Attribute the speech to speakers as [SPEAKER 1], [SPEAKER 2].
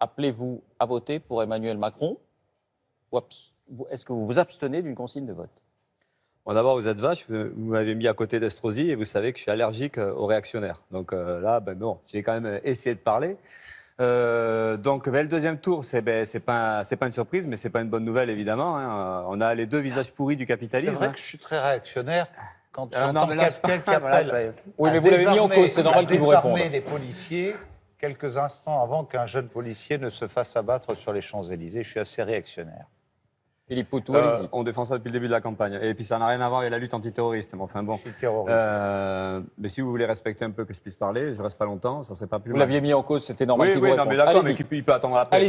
[SPEAKER 1] appelez-vous à voter pour Emmanuel Macron ou est-ce que vous vous abstenez d'une consigne de vote
[SPEAKER 2] Bon, d'abord, vous êtes vache, vous m'avez mis à côté d'Estrosi et vous savez que je suis allergique euh, aux réactionnaires. Donc euh, là, ben bon, j'ai quand même euh, essayé de parler. donc ben, le deuxième tour, c'est ben, pas pas une surprise, mais c'est pas une bonne nouvelle évidemment. Hein. On a
[SPEAKER 3] les deux visages pourris du capitalisme. C'est vrai hein. que je suis très réactionnaire. Quand j'entends quelqu'un qui appelle, oui, mais vous l'avez mis en cause, c'est normal qu'il vous réponde. les policiers quelques instants avant qu'un jeune policier ne se fasse abattre sur les Champs-Élysées. Je suis assez réactionnaire. Philippe Poutou, euh,
[SPEAKER 2] on défend ça depuis le début de la campagne. Et puis ça n'a rien à voir avec la lutte antiterroriste. Mais enfin bon. Euh, mais si vous voulez respecter un peu que je puisse parler, je reste pas longtemps, ça serait pas plus. Vous l'aviez mis en
[SPEAKER 1] cause, c'était normal. Oui, oui, non, mais d'accord,
[SPEAKER 2] mais il peut attendre après.